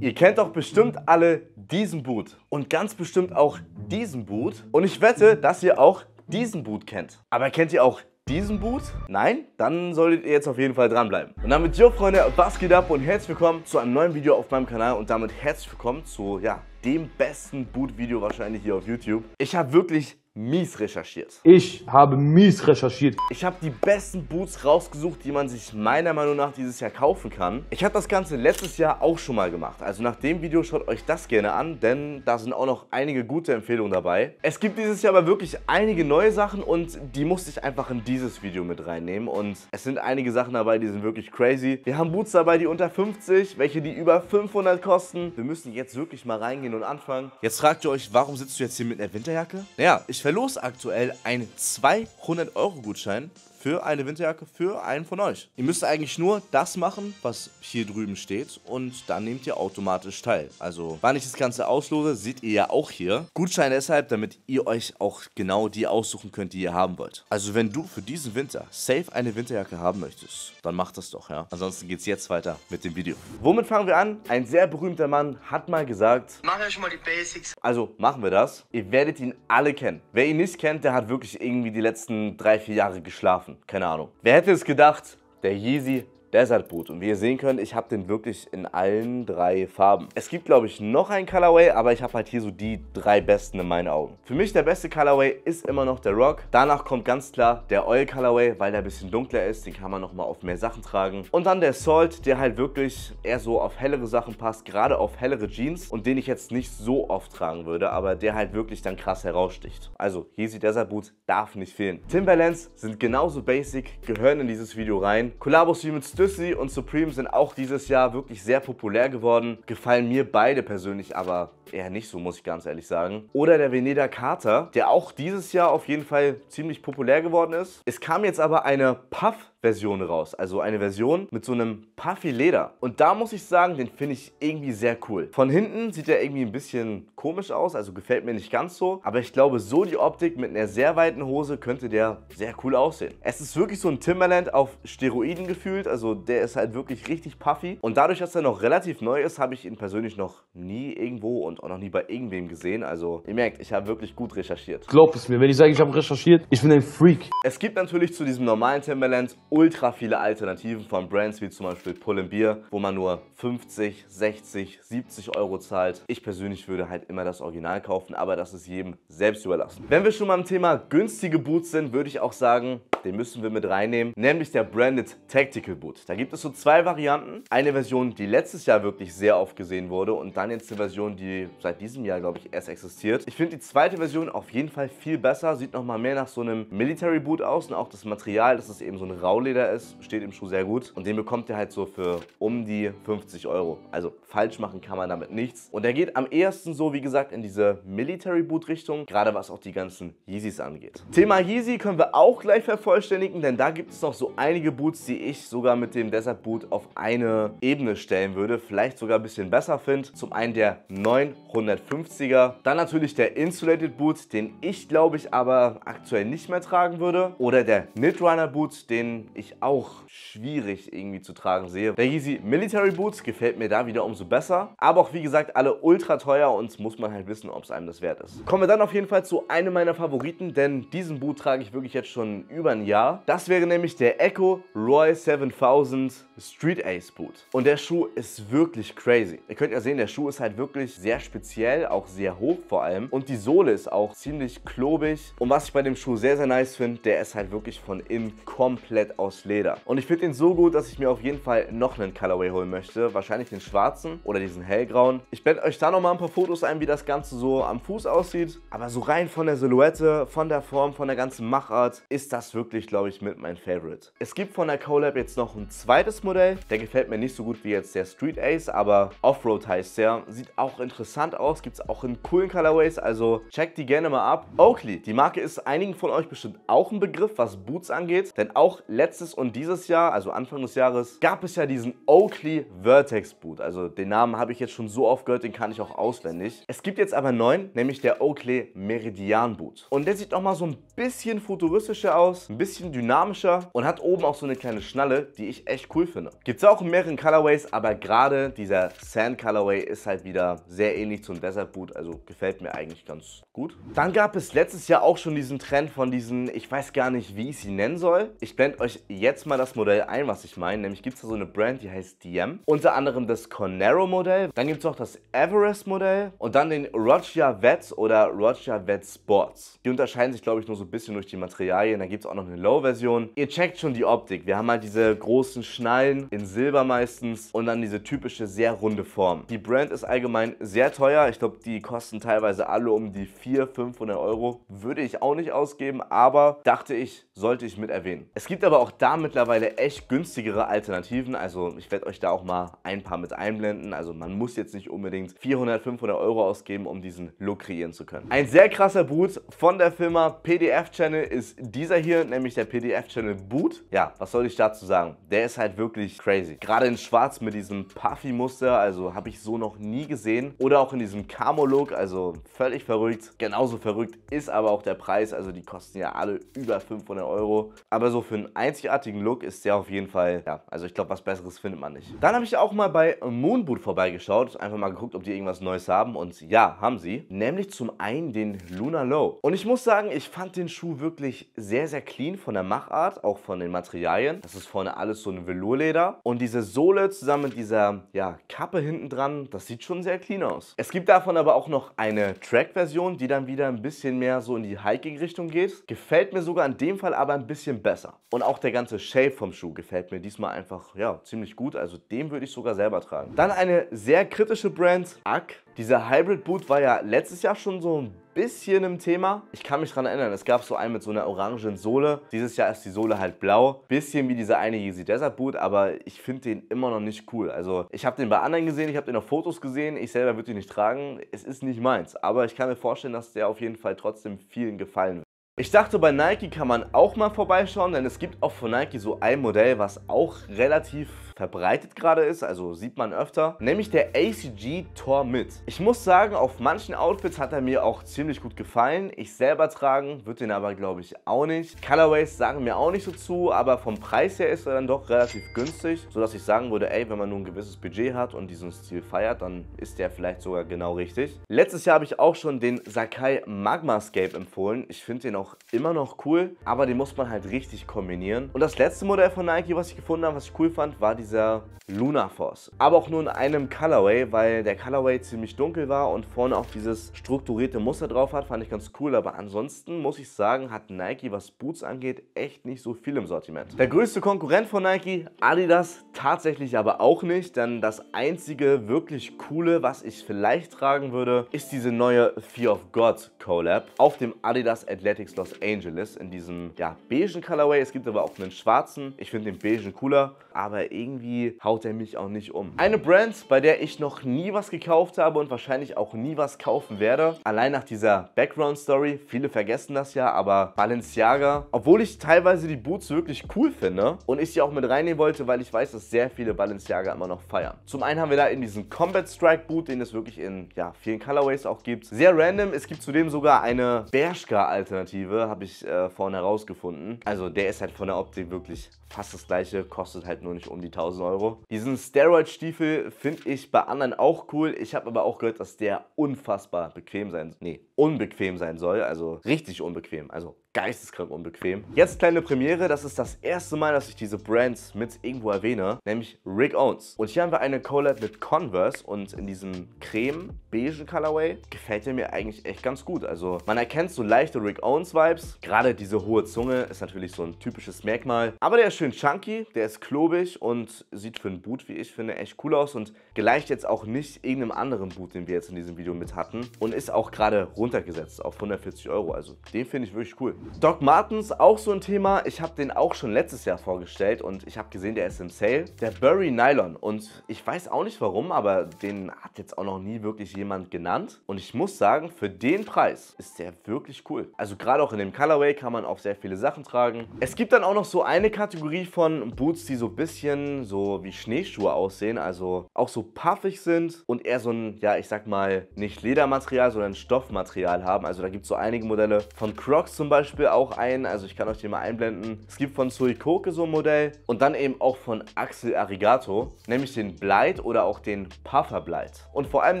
Ihr kennt doch bestimmt alle diesen Boot und ganz bestimmt auch diesen Boot. Und ich wette, dass ihr auch diesen Boot kennt. Aber kennt ihr auch diesen Boot? Nein? Dann solltet ihr jetzt auf jeden Fall dranbleiben. Und damit, yo Freunde, was geht ab und herzlich willkommen zu einem neuen Video auf meinem Kanal und damit herzlich willkommen zu, ja, dem besten Boot-Video wahrscheinlich hier auf YouTube. Ich habe wirklich mies recherchiert. Ich habe mies recherchiert. Ich habe die besten Boots rausgesucht, die man sich meiner Meinung nach dieses Jahr kaufen kann. Ich habe das Ganze letztes Jahr auch schon mal gemacht. Also nach dem Video schaut euch das gerne an, denn da sind auch noch einige gute Empfehlungen dabei. Es gibt dieses Jahr aber wirklich einige neue Sachen und die musste ich einfach in dieses Video mit reinnehmen. Und es sind einige Sachen dabei, die sind wirklich crazy. Wir haben Boots dabei, die unter 50, welche die über 500 kosten. Wir müssen jetzt wirklich mal reingehen und anfangen. Jetzt fragt ihr euch, warum sitzt du jetzt hier mit einer Winterjacke? Naja, ich verlose aktuell einen 200-Euro-Gutschein für eine Winterjacke für einen von euch. Ihr müsst eigentlich nur das machen, was hier drüben steht und dann nehmt ihr automatisch teil. Also wann ich das Ganze auslose, seht ihr ja auch hier. Gutschein deshalb, damit ihr euch auch genau die aussuchen könnt, die ihr haben wollt. Also wenn du für diesen Winter safe eine Winterjacke haben möchtest, dann mach das doch, ja. Ansonsten geht's jetzt weiter mit dem Video. Womit fangen wir an? Ein sehr berühmter Mann hat mal gesagt... Mach euch mal die Basics. Also machen wir das. Ihr werdet ihn alle kennen. Wer ihn nicht kennt, der hat wirklich irgendwie die letzten drei, vier Jahre geschlafen. Affen. Keine Ahnung. Wer hätte es gedacht? Der Yeezy Desert Boot. Und wie ihr sehen könnt, ich habe den wirklich in allen drei Farben. Es gibt, glaube ich, noch einen Colorway, aber ich habe halt hier so die drei besten in meinen Augen. Für mich der beste Colorway ist immer noch der Rock. Danach kommt ganz klar der Oil Colorway, weil der ein bisschen dunkler ist. Den kann man nochmal auf mehr Sachen tragen. Und dann der Salt, der halt wirklich eher so auf hellere Sachen passt, gerade auf hellere Jeans und den ich jetzt nicht so oft tragen würde, aber der halt wirklich dann krass heraussticht. Also Yeezy Desert Boot darf nicht fehlen. Timberlands sind genauso basic, gehören in dieses Video rein. Kollabos wie mit Stussy und Supreme sind auch dieses Jahr wirklich sehr populär geworden, gefallen mir beide persönlich aber eher nicht so, muss ich ganz ehrlich sagen. Oder der Veneda Carter, der auch dieses Jahr auf jeden Fall ziemlich populär geworden ist. Es kam jetzt aber eine Puff Version raus. Also eine Version mit so einem Puffy-Leder. Und da muss ich sagen, den finde ich irgendwie sehr cool. Von hinten sieht er irgendwie ein bisschen komisch aus, also gefällt mir nicht ganz so. Aber ich glaube, so die Optik mit einer sehr weiten Hose könnte der sehr cool aussehen. Es ist wirklich so ein Timberland auf Steroiden gefühlt. Also der ist halt wirklich richtig puffy. Und dadurch, dass er noch relativ neu ist, habe ich ihn persönlich noch nie irgendwo und auch noch nie bei irgendwem gesehen. Also ihr merkt, ich habe wirklich gut recherchiert. Glaub es mir, wenn ich sage, ich habe recherchiert, ich bin ein Freak. Es gibt natürlich zu diesem normalen Timberland ultra viele Alternativen von Brands wie zum Beispiel Pull Beer, wo man nur 50, 60, 70 Euro zahlt. Ich persönlich würde halt immer das Original kaufen, aber das ist jedem selbst überlassen. Wenn wir schon beim Thema günstige Boots sind, würde ich auch sagen, den müssen wir mit reinnehmen, nämlich der Branded Tactical Boot. Da gibt es so zwei Varianten. Eine Version, die letztes Jahr wirklich sehr oft gesehen wurde und dann jetzt die Version, die seit diesem Jahr, glaube ich, erst existiert. Ich finde die zweite Version auf jeden Fall viel besser, sieht nochmal mehr nach so einem Military Boot aus und auch das Material, das ist eben so ein rau Bauleder ist, steht im Schuh sehr gut. Und den bekommt ihr halt so für um die 50 Euro. Also falsch machen kann man damit nichts. Und der geht am ehesten so, wie gesagt, in diese Military Boot Richtung, gerade was auch die ganzen Yeezys angeht. Thema Yeezy können wir auch gleich vervollständigen, denn da gibt es noch so einige Boots, die ich sogar mit dem Desert Boot auf eine Ebene stellen würde, vielleicht sogar ein bisschen besser finde. Zum einen der 950er, dann natürlich der Insulated Boot, den ich glaube ich aber aktuell nicht mehr tragen würde oder der Knit Runner Boot, den ich auch schwierig irgendwie zu tragen sehe. Der Yeezy Military Boots gefällt mir da wieder umso besser. Aber auch wie gesagt, alle ultra teuer und muss man halt wissen, ob es einem das wert ist. Kommen wir dann auf jeden Fall zu einem meiner Favoriten, denn diesen Boot trage ich wirklich jetzt schon über ein Jahr. Das wäre nämlich der Echo Roy 7000 Street Ace Boot. Und der Schuh ist wirklich crazy. Ihr könnt ja sehen, der Schuh ist halt wirklich sehr speziell, auch sehr hoch vor allem. Und die Sohle ist auch ziemlich klobig. Und was ich bei dem Schuh sehr, sehr nice finde, der ist halt wirklich von innen komplett aus Leder. Und ich finde ihn so gut, dass ich mir auf jeden Fall noch einen Colorway holen möchte. Wahrscheinlich den schwarzen oder diesen hellgrauen. Ich blende euch da nochmal ein paar Fotos ein, wie das Ganze so am Fuß aussieht. Aber so rein von der Silhouette, von der Form, von der ganzen Machart ist das wirklich, glaube ich, mit mein Favorite. Es gibt von der Colab jetzt noch ein zweites Modell. Der gefällt mir nicht so gut wie jetzt der Street Ace, aber Offroad heißt der. Sieht auch interessant aus, gibt es auch in coolen Colorways, also checkt die gerne mal ab. Oakley, die Marke ist einigen von euch bestimmt auch ein Begriff, was Boots angeht, denn auch letztes letztes und dieses Jahr, also Anfang des Jahres, gab es ja diesen Oakley Vertex Boot. Also den Namen habe ich jetzt schon so oft gehört, den kann ich auch auswendig. Es gibt jetzt aber einen neuen, nämlich der Oakley Meridian Boot. Und der sieht auch mal so ein bisschen futuristischer aus, ein bisschen dynamischer und hat oben auch so eine kleine Schnalle, die ich echt cool finde. Gibt es auch in mehreren Colorways, aber gerade dieser Sand Colorway ist halt wieder sehr ähnlich zum Desert Boot, also gefällt mir eigentlich ganz gut. Dann gab es letztes Jahr auch schon diesen Trend von diesen, ich weiß gar nicht, wie ich sie nennen soll. Ich blende euch jetzt mal das Modell ein, was ich meine. Nämlich gibt es da so eine Brand, die heißt DM. Unter anderem das Conero-Modell. Dann gibt es auch das Everest-Modell. Und dann den Roger Vets oder Roger Vets Sports. Die unterscheiden sich, glaube ich, nur so ein bisschen durch die Materialien. Dann gibt es auch noch eine Low-Version. Ihr checkt schon die Optik. Wir haben halt diese großen Schnallen in Silber meistens. Und dann diese typische, sehr runde Form. Die Brand ist allgemein sehr teuer. Ich glaube, die kosten teilweise alle um die 400, 500 Euro. Würde ich auch nicht ausgeben, aber dachte ich, sollte ich mit erwähnen. Es gibt aber auch auch da mittlerweile echt günstigere Alternativen. Also ich werde euch da auch mal ein paar mit einblenden. Also man muss jetzt nicht unbedingt 400, 500 Euro ausgeben, um diesen Look kreieren zu können. Ein sehr krasser Boot von der Firma PDF Channel ist dieser hier, nämlich der PDF Channel Boot. Ja, was soll ich dazu sagen? Der ist halt wirklich crazy. Gerade in schwarz mit diesem Puffy-Muster, also habe ich so noch nie gesehen. Oder auch in diesem Camo-Look, also völlig verrückt. Genauso verrückt ist aber auch der Preis, also die kosten ja alle über 500 Euro. Aber so für einen einzigartigen Look ist der auf jeden Fall, ja, also ich glaube, was Besseres findet man nicht. Dann habe ich auch mal bei Moonboot vorbeigeschaut, einfach mal geguckt, ob die irgendwas Neues haben und ja, haben sie. Nämlich zum einen den Luna Low. Und ich muss sagen, ich fand den Schuh wirklich sehr, sehr clean von der Machart, auch von den Materialien. Das ist vorne alles so ein Velourleder und diese Sohle zusammen mit dieser, ja, Kappe hinten dran, das sieht schon sehr clean aus. Es gibt davon aber auch noch eine Track-Version, die dann wieder ein bisschen mehr so in die Hiking-Richtung geht. Gefällt mir sogar in dem Fall aber ein bisschen besser. Und auch auch der ganze Shape vom Schuh gefällt mir diesmal einfach ja, ziemlich gut. Also den würde ich sogar selber tragen. Dann eine sehr kritische Brand, Ack. Dieser Hybrid Boot war ja letztes Jahr schon so ein bisschen im Thema. Ich kann mich daran erinnern, es gab so einen mit so einer orangen Sohle. Dieses Jahr ist die Sohle halt blau. Bisschen wie dieser eine Yeezy Desert Boot, aber ich finde den immer noch nicht cool. Also ich habe den bei anderen gesehen, ich habe den auf Fotos gesehen. Ich selber würde ihn nicht tragen. Es ist nicht meins, aber ich kann mir vorstellen, dass der auf jeden Fall trotzdem vielen gefallen wird. Ich dachte, bei Nike kann man auch mal vorbeischauen, denn es gibt auch von Nike so ein Modell, was auch relativ verbreitet gerade ist, also sieht man öfter, nämlich der ACG Tor mit. Ich muss sagen, auf manchen Outfits hat er mir auch ziemlich gut gefallen. Ich selber tragen würde den aber, glaube ich, auch nicht. Colorways sagen mir auch nicht so zu, aber vom Preis her ist er dann doch relativ günstig, sodass ich sagen würde, ey, wenn man nur ein gewisses Budget hat und diesen Stil feiert, dann ist der vielleicht sogar genau richtig. Letztes Jahr habe ich auch schon den Sakai Magmascape empfohlen. Ich finde den auch immer noch cool, aber den muss man halt richtig kombinieren. Und das letzte Modell von Nike, was ich gefunden habe, was ich cool fand, war die dieser Luna Force. Aber auch nur in einem Colorway, weil der Colorway ziemlich dunkel war und vorne auch dieses strukturierte Muster drauf hat, fand ich ganz cool. Aber ansonsten muss ich sagen, hat Nike, was Boots angeht, echt nicht so viel im Sortiment. Der größte Konkurrent von Nike, Adidas, tatsächlich aber auch nicht, denn das einzige wirklich coole, was ich vielleicht tragen würde, ist diese neue Fear of God Collab auf dem Adidas Athletics Los Angeles in diesem, ja, beigen Colorway. Es gibt aber auch einen schwarzen. Ich finde den beigen cooler, aber irgendwie irgendwie haut er mich auch nicht um. Eine Brand, bei der ich noch nie was gekauft habe und wahrscheinlich auch nie was kaufen werde. Allein nach dieser Background-Story, viele vergessen das ja, aber Balenciaga, obwohl ich teilweise die Boots wirklich cool finde und ich sie auch mit reinnehmen wollte, weil ich weiß, dass sehr viele Balenciaga immer noch feiern. Zum einen haben wir da in diesen Combat Strike Boot, den es wirklich in ja, vielen Colorways auch gibt. Sehr random, es gibt zudem sogar eine Bershka-Alternative, habe ich äh, vorhin herausgefunden. Also der ist halt von der Optik wirklich fast das gleiche, kostet halt nur nicht um die 1000 1000 Euro. Diesen Steroid-Stiefel finde ich bei anderen auch cool. Ich habe aber auch gehört, dass der unfassbar bequem sein soll. Nee, unbequem sein soll. Also richtig unbequem. Also geisteskrank unbequem. Jetzt kleine Premiere, das ist das erste Mal, dass ich diese Brands mit irgendwo erwähne, nämlich Rick Owens. Und hier haben wir eine Collab mit Converse und in diesem creme beige Colorway gefällt er mir eigentlich echt ganz gut. Also man erkennt so leichte Rick Owens-Vibes. Gerade diese hohe Zunge ist natürlich so ein typisches Merkmal. Aber der ist schön chunky, der ist klobig und sieht für einen Boot, wie ich finde, echt cool aus und gleicht jetzt auch nicht irgendeinem anderen Boot, den wir jetzt in diesem Video mit hatten und ist auch gerade rund runtergesetzt auf 140 Euro. Also den finde ich wirklich cool. Doc Martens, auch so ein Thema. Ich habe den auch schon letztes Jahr vorgestellt und ich habe gesehen, der ist im Sale. Der Burry Nylon. Und ich weiß auch nicht warum, aber den hat jetzt auch noch nie wirklich jemand genannt. Und ich muss sagen, für den Preis ist der wirklich cool. Also gerade auch in dem Colorway kann man auch sehr viele Sachen tragen. Es gibt dann auch noch so eine Kategorie von Boots, die so ein bisschen so wie Schneeschuhe aussehen. Also auch so puffig sind und eher so ein, ja ich sag mal, nicht Ledermaterial, sondern Stoffmaterial Material haben. Also da gibt es so einige Modelle. Von Crocs zum Beispiel auch einen, also ich kann euch den mal einblenden. Es gibt von Suikoke so ein Modell und dann eben auch von Axel Arigato, nämlich den Blight oder auch den Puffer Blight. Und vor allem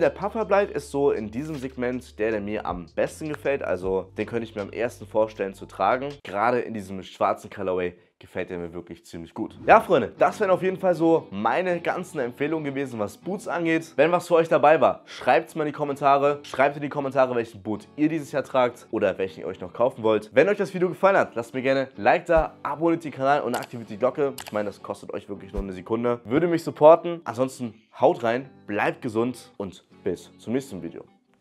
der Puffer Blight ist so in diesem Segment der, der mir am besten gefällt. Also den könnte ich mir am ersten vorstellen zu tragen. Gerade in diesem schwarzen Colorway gefällt er mir wirklich ziemlich gut. Ja, Freunde, das wären auf jeden Fall so meine ganzen Empfehlungen gewesen, was Boots angeht. Wenn was für euch dabei war, schreibt es mal in die Kommentare. Schreibt in die Kommentare, welchen Boot ihr dieses Jahr tragt oder welchen ihr euch noch kaufen wollt. Wenn euch das Video gefallen hat, lasst mir gerne Like da, abonniert den Kanal und aktiviert die Glocke. Ich meine, das kostet euch wirklich nur eine Sekunde. Würde mich supporten. Ansonsten haut rein, bleibt gesund und bis zum nächsten Video.